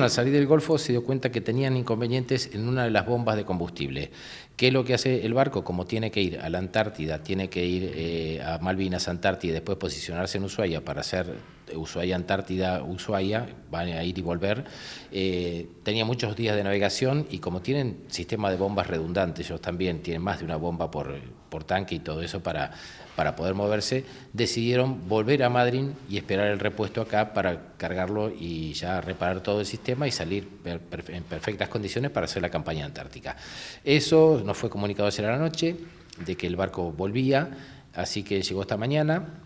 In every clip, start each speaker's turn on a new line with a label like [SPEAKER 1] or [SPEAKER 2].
[SPEAKER 1] Al salir del Golfo se dio cuenta que tenían inconvenientes en una de las bombas de combustible. ¿Qué es lo que hace el barco? Como tiene que ir a la Antártida, tiene que ir eh, a Malvinas, Antártida y después posicionarse en Ushuaia para hacer Ushuaia, Antártida, Ushuaia, van a ir y volver, eh, tenía muchos días de navegación y como tienen sistema de bombas redundantes, ellos también tienen más de una bomba por, tanque y todo eso para, para poder moverse, decidieron volver a Madrid y esperar el repuesto acá para cargarlo y ya reparar todo el sistema y salir en perfectas condiciones para hacer la campaña antártica. Eso nos fue comunicado ayer a la noche de que el barco volvía, así que llegó esta mañana.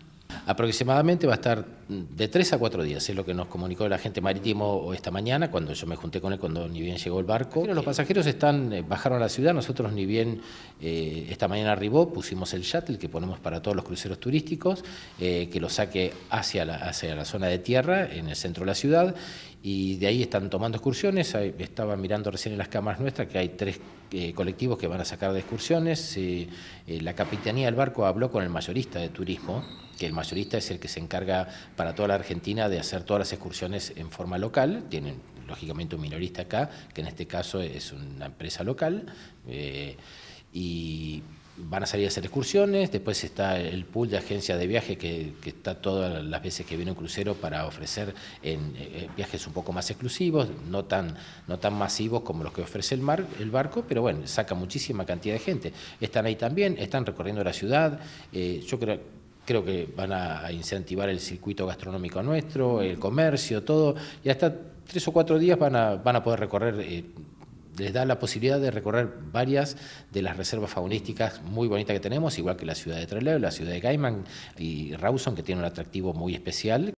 [SPEAKER 1] Aproximadamente va a estar de tres a cuatro días, es lo que nos comunicó el agente marítimo esta mañana, cuando yo me junté con él, cuando ni bien llegó el barco. Los eh, pasajeros están, eh, bajaron a la ciudad, nosotros ni bien eh, esta mañana arribó, pusimos el shuttle que ponemos para todos los cruceros turísticos, que lo saque hacia la, hacia la zona de tierra, en el centro de la ciudad, y de ahí están tomando excursiones. Estaba mirando recién en las cámaras nuestras que hay tres colectivos que van a sacar de excursiones. la capitanía del barco habló con el mayorista de turismo, que el mayorista es el que se encarga para toda la Argentina de hacer todas las excursiones en forma local. Tienen, lógicamente, un minorista acá, que en este caso es una empresa local. Eh, y van a salir a hacer excursiones, después está el pool de agencias de viaje que, está todas las veces que viene un crucero para ofrecer en, eh, eh, viajes un poco más exclusivos, no tan, no tan masivos como los que ofrece el, mar, el barco, pero bueno, saca muchísima cantidad de gente. Están ahí también, están recorriendo la ciudad, yo creo creo que van a incentivar el circuito gastronómico nuestro, el comercio, todo, y hasta tres o cuatro días van a, van a poder recorrer, eh, les da la posibilidad de recorrer varias de las reservas faunísticas muy bonitas que tenemos, igual que la ciudad de Trelew, la ciudad de Gaiman y Rawson, que tiene un atractivo muy especial.